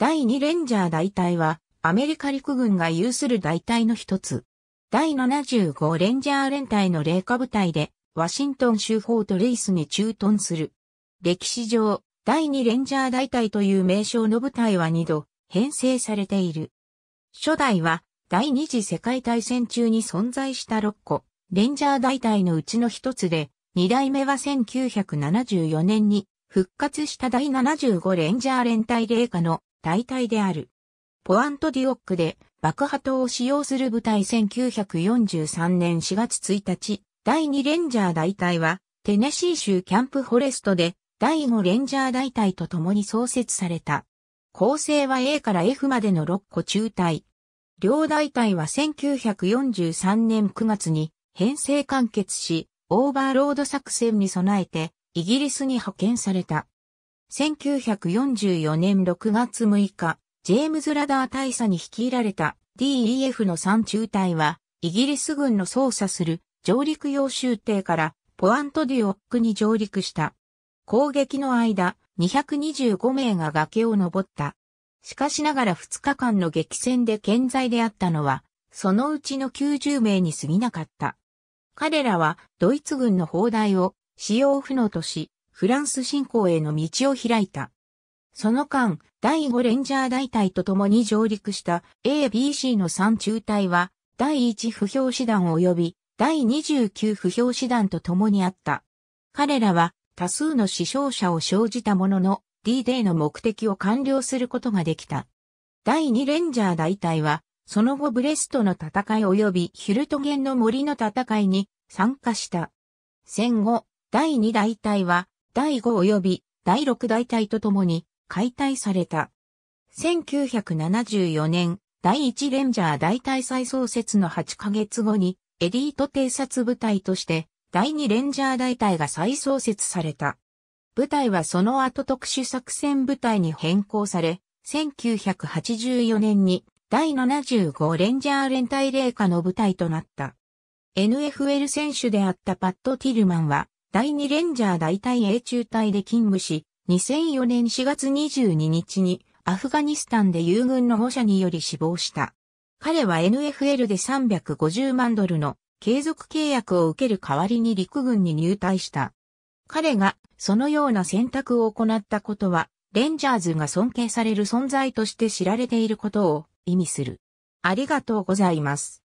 第2レンジャー大隊は、アメリカ陸軍が有する大隊の一つ。第75レンジャー連隊の霊下部隊で、ワシントン州フォートレイスに駐屯する。歴史上、第2レンジャー大隊という名称の部隊は2度、編成されている。初代は、第二次世界大戦中に存在した6個、レンジャー大隊のうちの一つで、2代目は1974年に復活した第75レンジャー連隊霊下の大隊である。ポアントディオックで爆破灯を使用する部隊1943年4月1日、第2レンジャー大隊は、テネシー州キャンプフォレストで、第5レンジャー大隊と共に創設された。構成は A から F までの6個中隊。両大隊は1943年9月に編成完結し、オーバーロード作戦に備えてイギリスに派遣された。1944年6月6日、ジェームズ・ラダー大佐に率いられた DEF の3中隊は、イギリス軍の操作する上陸用州艇からポアント・デュオックに上陸した。攻撃の間、225名が崖を登った。しかしながら2日間の激戦で健在であったのは、そのうちの90名に過ぎなかった。彼らはドイツ軍の砲台を使用不能とし、フランス侵攻への道を開いた。その間、第5レンジャー大隊と共に上陸した ABC の3中隊は、第1不評師団及び第29不評師団と共にあった。彼らは多数の死傷者を生じたものの D-Day の目的を完了することができた。第2レンジャー大隊は、その後ブレストの戦い及びヒルトゲンの森の戦いに参加した。戦後、第2大隊は第5及び第6大隊とともに解体された。1974年、第1レンジャー大隊再創設の8ヶ月後に、エリート偵察部隊として、第2レンジャー大隊が再創設された。部隊はその後特殊作戦部隊に変更され、1984年に第75レンジャー連隊霊下の部隊となった。NFL 選手であったパット・ティルマンは、第2レンジャー大隊英中隊で勤務し、2004年4月22日にアフガニスタンで友軍の護者により死亡した。彼は NFL で350万ドルの継続契約を受ける代わりに陸軍に入隊した。彼がそのような選択を行ったことは、レンジャーズが尊敬される存在として知られていることを意味する。ありがとうございます。